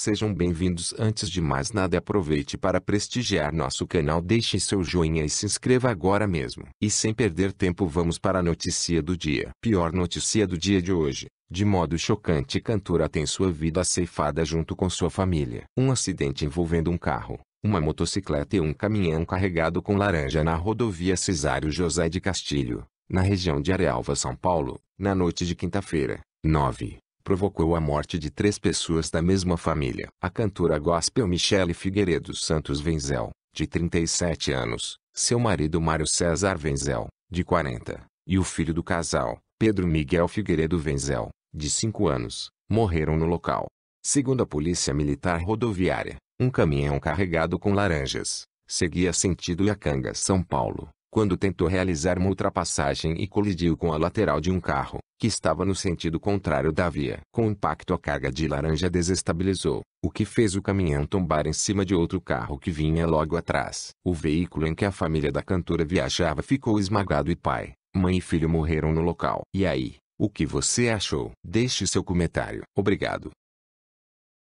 Sejam bem-vindos. Antes de mais nada, aproveite para prestigiar nosso canal, deixe seu joinha e se inscreva agora mesmo. E sem perder tempo, vamos para a notícia do dia. Pior notícia do dia de hoje. De modo chocante, cantora tem sua vida ceifada junto com sua família. Um acidente envolvendo um carro, uma motocicleta e um caminhão carregado com laranja na rodovia Cesário José de Castilho, na região de Arealva, São Paulo, na noite de quinta-feira, 9 provocou a morte de três pessoas da mesma família. A cantora gospel Michele Figueiredo Santos Venzel, de 37 anos, seu marido Mário César Venzel, de 40, e o filho do casal, Pedro Miguel Figueiredo Venzel, de 5 anos, morreram no local. Segundo a Polícia Militar Rodoviária, um caminhão carregado com laranjas seguia sentido Iacanga, São Paulo, quando tentou realizar uma ultrapassagem e colidiu com a lateral de um carro, que estava no sentido contrário da via. Com o impacto a carga de laranja desestabilizou, o que fez o caminhão tombar em cima de outro carro que vinha logo atrás. O veículo em que a família da cantora viajava ficou esmagado e pai, mãe e filho morreram no local. E aí, o que você achou? Deixe seu comentário. Obrigado.